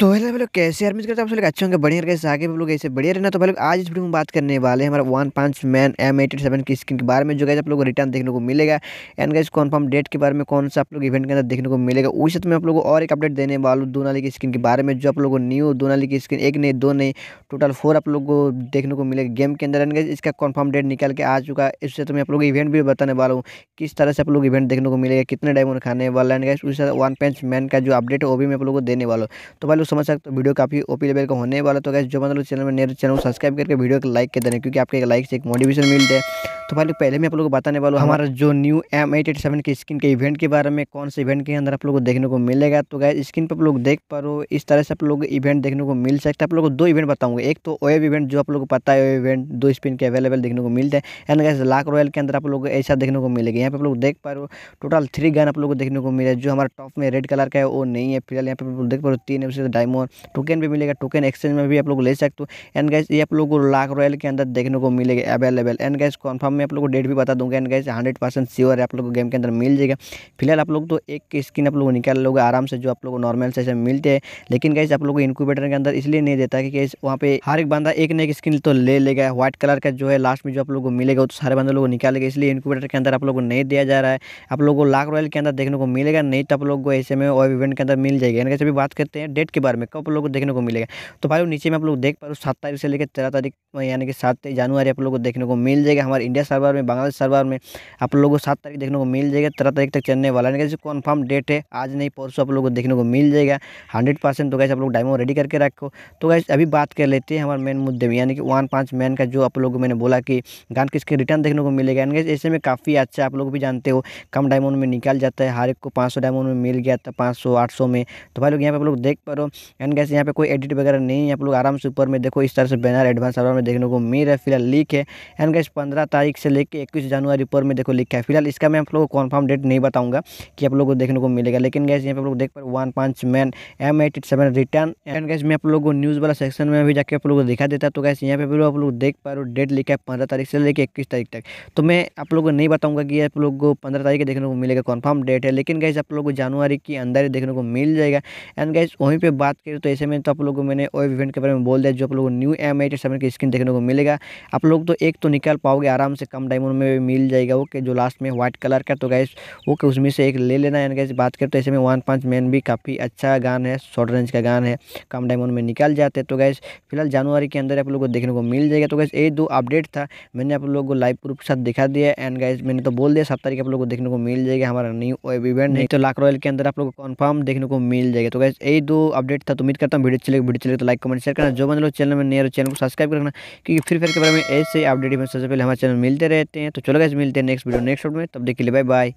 तो हेलो लोग कैसे आर्मी करते हैं आप लोग अच्छे होंगे बढ़िया कैसे आगे आप लोग ऐसे बढ़िया रहना तो भाई लोग आज इस वीडियो में बात करने वाले हैं हमारा वन पांच मैन एम एटी सेवन की स्किन के बारे में जो गए आप लोग को रिटर्न देखने को मिलेगा एंड गैस कॉन्फर्म डेट के बारे में कौन सा आप लोग इवेंट के अंदर देखने को मिलेगा उसी में आप लोग को और एक अपडेट देने वालों दो दोनाली की स्किन के बारे में जो आप लोग को न्यू दोनाली की स्किन एक नहीं दो नहीं टोटल फोर आप लोग को देखने को मिलेगा गेम के अंदर एंड गैस इसका कन्फर्म डेट निकाल के आ चुका है इससे तो मैं आप लोग इवेंट भी बताने वाला हूँ किस तरह से आप लोग इवेंट देखने को मिलेगा कितने डायमंड खाने वाला एंड गैस उस वन पंच मैन का जो अपडेट है वो भी मैं आप लोग को देने वाला हूँ तो भाई समझ सकते हो वीडियो काफ़ी ओपी लेवल का होने वाला तो गैस जो मतलब चैनल में नए तो चैनल को सब्सक्राइब करके वीडियो को लाइक कर देना क्योंकि आपके लाइक से एक मोटिवेशन मिलते हैं तो भाई पहले मैं आप लोगों को बताने वाला हूँ हाँ। हमारा जो new M eight eight seven के स्किन के इवेंट के बारे में कौन से इवेंट के अंदर आप लोगों को देखने को मिलेगा तो गाय स्क्रीन पर आप लोग देख पा रहे हो इस तरह से आप लोग इवेंट देखने को मिल सकता है आप लोग को दो इवेंट बताऊंगा एक तो ओएव इवेंट जो आप लोग को पता है इवेंट दो स्पिन के अवेलेबल देखने को मिलते हैं एंड गैस लाख रॉयल के अंदर आप लोग ऐसा देखने को मिलेगा यहाँ पर आप लोग देख पा रहे हो टोटल थ्री गन आप लोग को देखने को मिले जो हमारा टॉप में रेड कलर का है वो नहीं है फिलहाल यहाँ पर आप लोग देख पा रहे हो तीन उससे डायमोन टोकन भी मिलेगा टोकन एक्सचेंज में भी आप लोग ले सकते हो एंड गैस ये आप लोग को लाख रॉयल के अंदर देखने को मिलेगा अवेलेबल एंड गैस कन्फर्म मैं आप लोग को डेट भी बता दूंगा and guys hundred percent sure है आप लोग को गेम के अंदर मिल जाएगा फिलहाल आप लोग तो एक स्किन आप लोग निकाल लोगे आराम से जो आप लोग नॉर्मल से मिलते हैं लेकिन गाइस आप लोग को इनक्यूबेटर के अंदर इसलिए नहीं देता कि गाइस वहाँ पे हर एक बंदा एक ना एक स्किन तो ले लेगा व्हाइट कलर का जो है लास्ट में जो आप लोग को मिलेगा वो तो सारे बंदे लोग निकालेगा इसलिए इनक्यूबेटर के अंदर आप लोग को नहीं दिया जा रहा है आप लोग को लाख रॉयल के अंदर देखने को मिलेगा नहीं तो आप लोग को ऐसे में और इवेंट के अंदर मिल जाएगा यानी अभी बात करते हैं डेट के बारे में कब लोग को देखने को मिलेगा तो भाई नीचे में आप लोग देख पा रहे हो सात तारीख से लेकर तेरह तारीख यानी कि सात जनवरी आप लोग को देखने को मिल जाएगा हमारे इंडिया सर्वर में बांग्लादेश सर्वर में आप लोगों को सात तारीख देखने को मिल जाएगा तेरह तारीख तक चलने वाला है कन्फर्म डेट है आज नहीं परसों आप लोग को देखने को मिल जाएगा हंड्रेड परसेंट तो कैसे आप लोग डायमो रेडी करके रखो तो कैसे अभी बात कर लेते हैं हमारे मेन मुद्दे में यानी कि वन पाँच मैन का जो आप लोगों को मैंने बोला कि गान किसके रिटर्न देखने को मिलेगा यानी ऐसे में काफ़ी अच्छा आप लोग भी जानते हो कम डायमंड में निकाल जाता है हर एक को पाँच डायमंड में मिल गया था पाँच सौ में तो भाई लोग यहाँ पर आप लोग देख पा रहे हो एंड कैसे यहाँ पर कोई एडिट वगैरह नहीं है आप लोग आराम से ऊपर में देखो इस तरह से बैनर एडवांस सर्वर में देखने को मिल रहा है फिलहाल लीक है एंड गैस पंद्रह तारीख से लेकर इक्कीस जनवरी पर में देखो लिखा है फिलहाल इसका मैं आप लोगों को कन्फर्म डेट नहीं बताऊंगा कि आप लोगों को देखने को मिलेगा लेकिन गैस यहाँ पर आप लोग देख पा वन पांच man M eighty seven return and guys मैं आप लोगों को न्यूज़ वाला सेक्शन में भी जाकर आप लोगों को दिखा देता तो गैस यहाँ पे भी आप लोग देख पा रहे हो डेट तो लिखा है पंद्रह तारीख से लेकर इक्कीस तारीख तक तो मैं आप लोग को नहीं बताऊँगा कि आप लोग को पंद्रह तारीख देखने को मिलेगा कन्फर्म डेट है लेकिन गैस आप लोग को जनवरी के अंदर ही देखने को मिल जाएगा एंड गैस वहीं पर बात करें तो ऐसे में तो आप लोगों को मैंने वही इवेंट के बारे में बोल दिया जो आप लोग को न्यू एम एटी सेवन की स्क्रीन देखने को मिलेगा आप लोग तो एक तो निकाल पाओगे आराम से कम डायमंड में मिल जाएगा ओके जो लास्ट में व्हाइट कलर का तो गैस ओके उसमें से एक ले लेना है गैस बात करें तो ऐसे में वन पंच मैन भी काफ़ी अच्छा गान है शॉर्ट रेंज का गान है कम डायमंड में निकाल जाते तो गैस फिलहाल जनवरी के अंदर आप लोग को देखने को मिल जाएगा तो गैस ये दो अपडेट था मैंने आप लोग को लाइव प्रूफ के साथ दिखा दिया एंड गैस मैंने तो बोल दिया सात तारीख आप लोग को देखने को मिल जाएगा हमारा न्यू वेब इवेंट नहीं तो लाख रॉयल के अंदर आप लोग को कन्फर्म देखने को मिल जाएगा तो गैस यही दो अपडेट था तो उम्मीद करता हूँ वीडियो चलेगा वीडियो चलेगा तो लाइक कमेंट शेयर करना जो मतलब चैनल में नियर चैनल को सब्सक्राइब करना क्योंकि फिर फिर के बारे में ऐसे अपडेट में सबसे पहले हमारे चैनल मिल मिलते रहते हैं तो चलो गए मिलते हैं नेक्स्ट वीडियो नेक्स्ट वीडियो में तब देखिए बाय बाय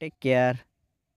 टेक केयर